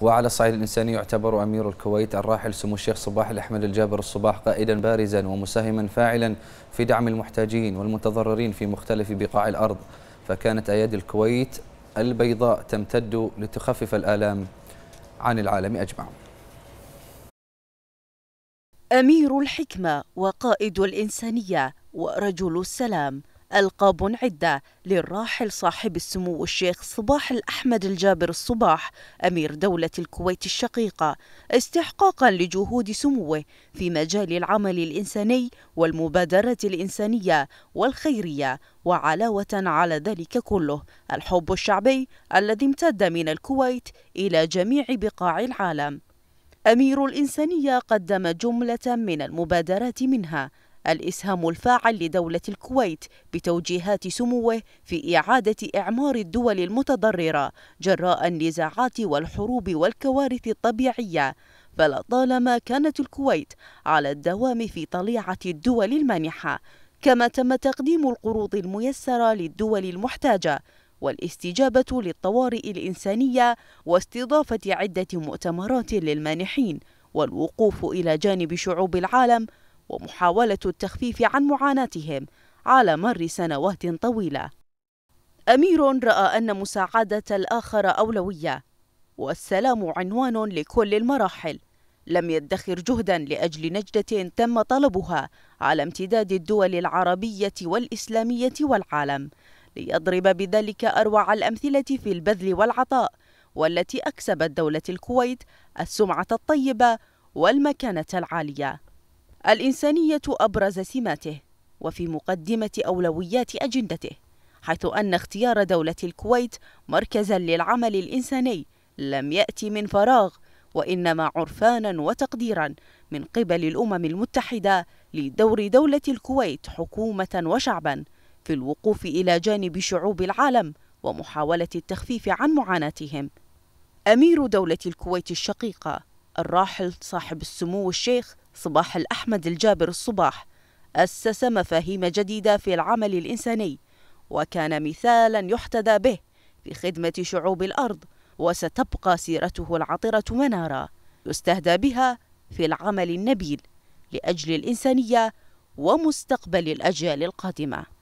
وعلى الصعيد الإنساني يعتبر أمير الكويت الراحل سمو الشيخ صباح الأحمد الجابر الصباح قائدا بارزا ومساهما فاعلا في دعم المحتاجين والمتضررين في مختلف بقاع الأرض فكانت أيادي الكويت البيضاء تمتد لتخفف الآلام عن العالم أجمع أمير الحكمة وقائد الإنسانية ورجل السلام ألقاب عدة للراحل صاحب السمو الشيخ صباح الأحمد الجابر الصباح أمير دولة الكويت الشقيقة استحقاقا لجهود سموه في مجال العمل الإنساني والمبادرة الإنسانية والخيرية وعلاوة على ذلك كله الحب الشعبي الذي امتد من الكويت إلى جميع بقاع العالم أمير الإنسانية قدم جملة من المبادرات منها الإسهام الفاعل لدولة الكويت بتوجيهات سموه في إعادة إعمار الدول المتضررة جراء النزاعات والحروب والكوارث الطبيعية فلطالما كانت الكويت على الدوام في طليعة الدول المانحة كما تم تقديم القروض الميسرة للدول المحتاجة والاستجابة للطوارئ الإنسانية واستضافة عدة مؤتمرات للمانحين والوقوف إلى جانب شعوب العالم ومحاولة التخفيف عن معاناتهم على مر سنوات طويلة. أمير رأى أن مساعدة الآخر أولوية، والسلام عنوان لكل المراحل. لم يدخر جهدا لأجل نجدة تم طلبها على امتداد الدول العربية والإسلامية والعالم، ليضرب بذلك أروع الأمثلة في البذل والعطاء، والتي أكسبت دولة الكويت السمعة الطيبة والمكانة العالية. الإنسانية أبرز سماته وفي مقدمة أولويات أجندته حيث أن اختيار دولة الكويت مركزا للعمل الإنساني لم يأتي من فراغ وإنما عرفانا وتقديرا من قبل الأمم المتحدة لدور دولة الكويت حكومة وشعبا في الوقوف إلى جانب شعوب العالم ومحاولة التخفيف عن معاناتهم أمير دولة الكويت الشقيقة الراحل صاحب السمو الشيخ صباح الأحمد الجابر الصباح أسس مفاهيم جديدة في العمل الإنساني وكان مثالا يحتذى به في خدمة شعوب الأرض وستبقى سيرته العطرة منارة يستهدى بها في العمل النبيل لأجل الإنسانية ومستقبل الأجيال القادمة